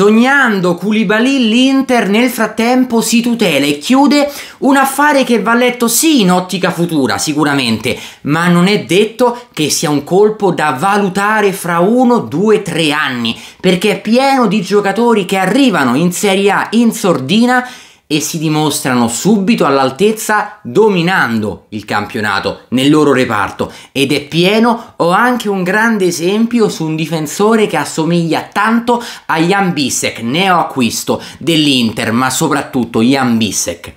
Sognando Koulibaly l'Inter nel frattempo si tutela e chiude un affare che va letto sì in ottica futura sicuramente, ma non è detto che sia un colpo da valutare fra uno, due, tre anni, perché è pieno di giocatori che arrivano in Serie A in sordina e si dimostrano subito all'altezza dominando il campionato nel loro reparto ed è pieno ho anche un grande esempio su un difensore che assomiglia tanto a Jan Bissek, neo acquisto dell'Inter ma soprattutto Jan Bissek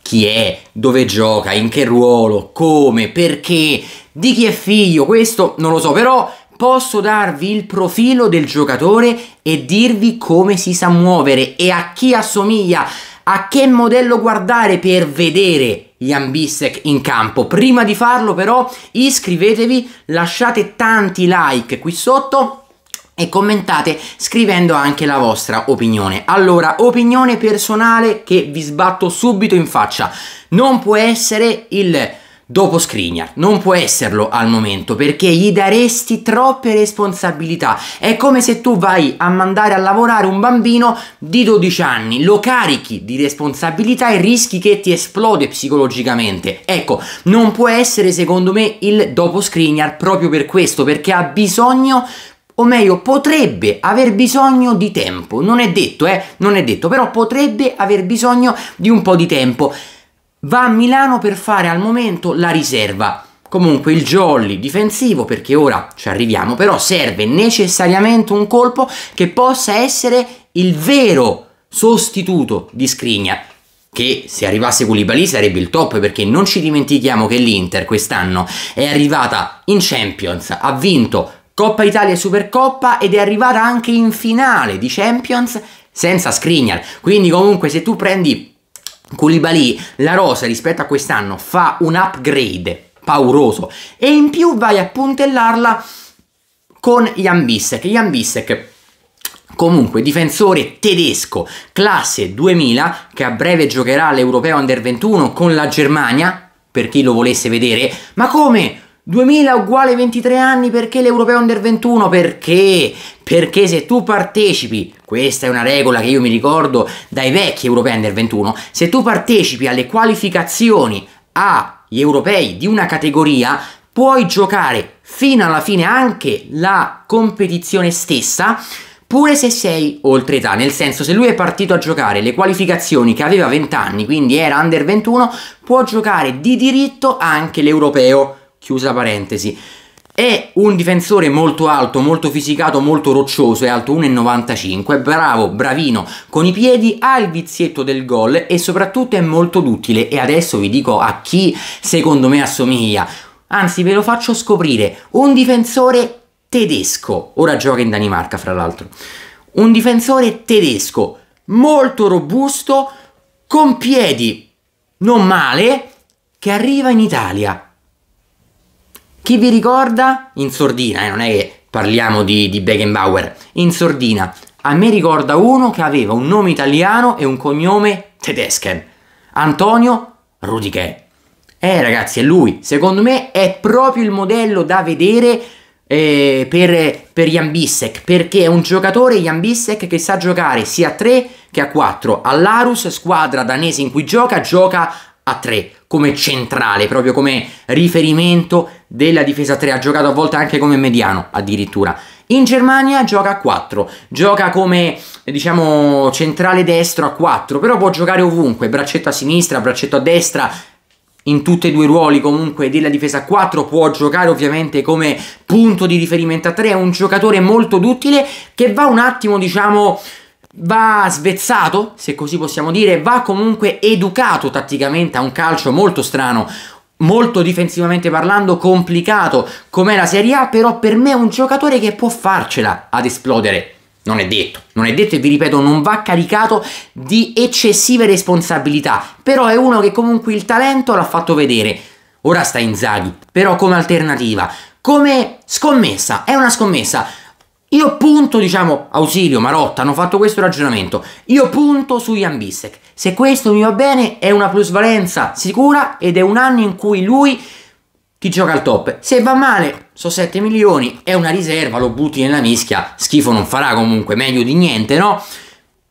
chi è, dove gioca, in che ruolo, come, perché, di chi è figlio, questo non lo so, però posso darvi il profilo del giocatore e dirvi come si sa muovere e a chi assomiglia a che modello guardare per vedere gli Ambissec in campo. Prima di farlo però iscrivetevi, lasciate tanti like qui sotto e commentate scrivendo anche la vostra opinione. Allora, opinione personale che vi sbatto subito in faccia. Non può essere il dopo Skriniar. Non può esserlo al momento perché gli daresti troppe responsabilità. È come se tu vai a mandare a lavorare un bambino di 12 anni, lo carichi di responsabilità e rischi che ti esplode psicologicamente. Ecco, non può essere secondo me il dopo Skriniar proprio per questo, perché ha bisogno o meglio potrebbe aver bisogno di tempo, non è detto, eh, non è detto, però potrebbe aver bisogno di un po' di tempo va a Milano per fare al momento la riserva. Comunque il jolly difensivo, perché ora ci arriviamo, però serve necessariamente un colpo che possa essere il vero sostituto di Scrigna, che se arrivasse Koulibaly sarebbe il top perché non ci dimentichiamo che l'Inter quest'anno è arrivata in Champions, ha vinto Coppa Italia e Supercoppa ed è arrivata anche in finale di Champions senza Skriniar. Quindi comunque se tu prendi Koulibaly, la rosa rispetto a quest'anno fa un upgrade pauroso e in più vai a puntellarla con Jan Bissek. Jan Bissek Comunque, difensore tedesco, classe 2000, che a breve giocherà l'Europeo Under 21 con la Germania, per chi lo volesse vedere. Ma come? 2000 uguale 23 anni perché l'Europeo Under 21? Perché? perché se tu partecipi, questa è una regola che io mi ricordo dai vecchi europei under 21, se tu partecipi alle qualificazioni agli europei di una categoria, puoi giocare fino alla fine anche la competizione stessa, pure se sei oltre età, nel senso se lui è partito a giocare le qualificazioni che aveva 20 anni, quindi era under 21, può giocare di diritto anche l'europeo, chiusa parentesi. È un difensore molto alto, molto fisicato, molto roccioso, è alto 1,95, bravo, bravino, con i piedi ha il vizietto del gol e soprattutto è molto duttile e adesso vi dico a chi secondo me assomiglia, anzi ve lo faccio scoprire, un difensore tedesco, ora gioca in Danimarca fra l'altro, un difensore tedesco molto robusto, con piedi non male, che arriva in Italia chi vi ricorda? In sordina, eh, non è che parliamo di, di Beckenbauer, in sordina. A me ricorda uno che aveva un nome italiano e un cognome tedesco. Antonio Rudiger. Eh ragazzi, è lui. Secondo me è proprio il modello da vedere eh, per, per Bissek. perché è un giocatore Jan Bissek, che sa giocare sia a 3 che a 4. All'Arus, squadra danese in cui gioca, gioca a 3 come centrale, proprio come riferimento della difesa 3, ha giocato a volte anche come mediano addirittura. In Germania gioca a 4, gioca come diciamo centrale destro a 4, però può giocare ovunque, braccetto a sinistra, braccetto a destra, in tutti e due i ruoli comunque della difesa 4 può giocare ovviamente come punto di riferimento a 3, è un giocatore molto duttile che va un attimo diciamo va svezzato, se così possiamo dire, va comunque educato tatticamente a un calcio molto strano, molto difensivamente parlando complicato come la Serie A, però per me è un giocatore che può farcela ad esplodere. Non è detto, non è detto e vi ripeto, non va caricato di eccessive responsabilità, però è uno che comunque il talento l'ha fatto vedere. Ora sta in Zaghi, però come alternativa, come scommessa, è una scommessa. Io punto, diciamo, Ausilio, Marotta, hanno fatto questo ragionamento. Io punto su Jan Bissek. Se questo mi va bene, è una plusvalenza sicura ed è un anno in cui lui ti gioca al top. Se va male, so 7 milioni, è una riserva, lo butti nella mischia, schifo non farà comunque, meglio di niente, no?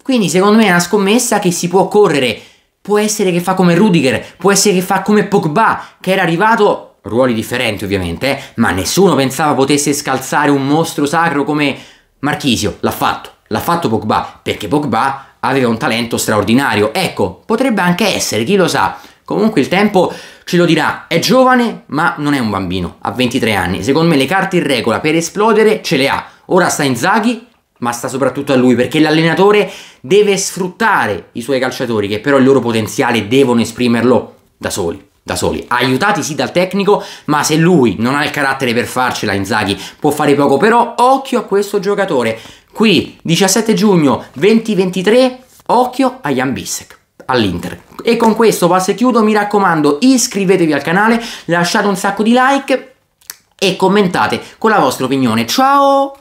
Quindi secondo me è una scommessa che si può correre. Può essere che fa come Rudiger, può essere che fa come Pogba, che era arrivato ruoli differenti ovviamente, eh, ma nessuno pensava potesse scalzare un mostro sacro come Marchisio, l'ha fatto, l'ha fatto Pogba, perché Pogba aveva un talento straordinario, ecco, potrebbe anche essere, chi lo sa, comunque il tempo ce lo dirà, è giovane ma non è un bambino, ha 23 anni, secondo me le carte in regola per esplodere ce le ha, ora sta in Zaghi ma sta soprattutto a lui perché l'allenatore deve sfruttare i suoi calciatori che però il loro potenziale devono esprimerlo da soli da soli, aiutati sì dal tecnico, ma se lui non ha il carattere per farcela Inzaghi può fare poco, però occhio a questo giocatore. Qui 17 giugno 2023, occhio a Jan Bissek all'Inter. E con questo passo e chiudo, mi raccomando iscrivetevi al canale, lasciate un sacco di like e commentate con la vostra opinione. Ciao!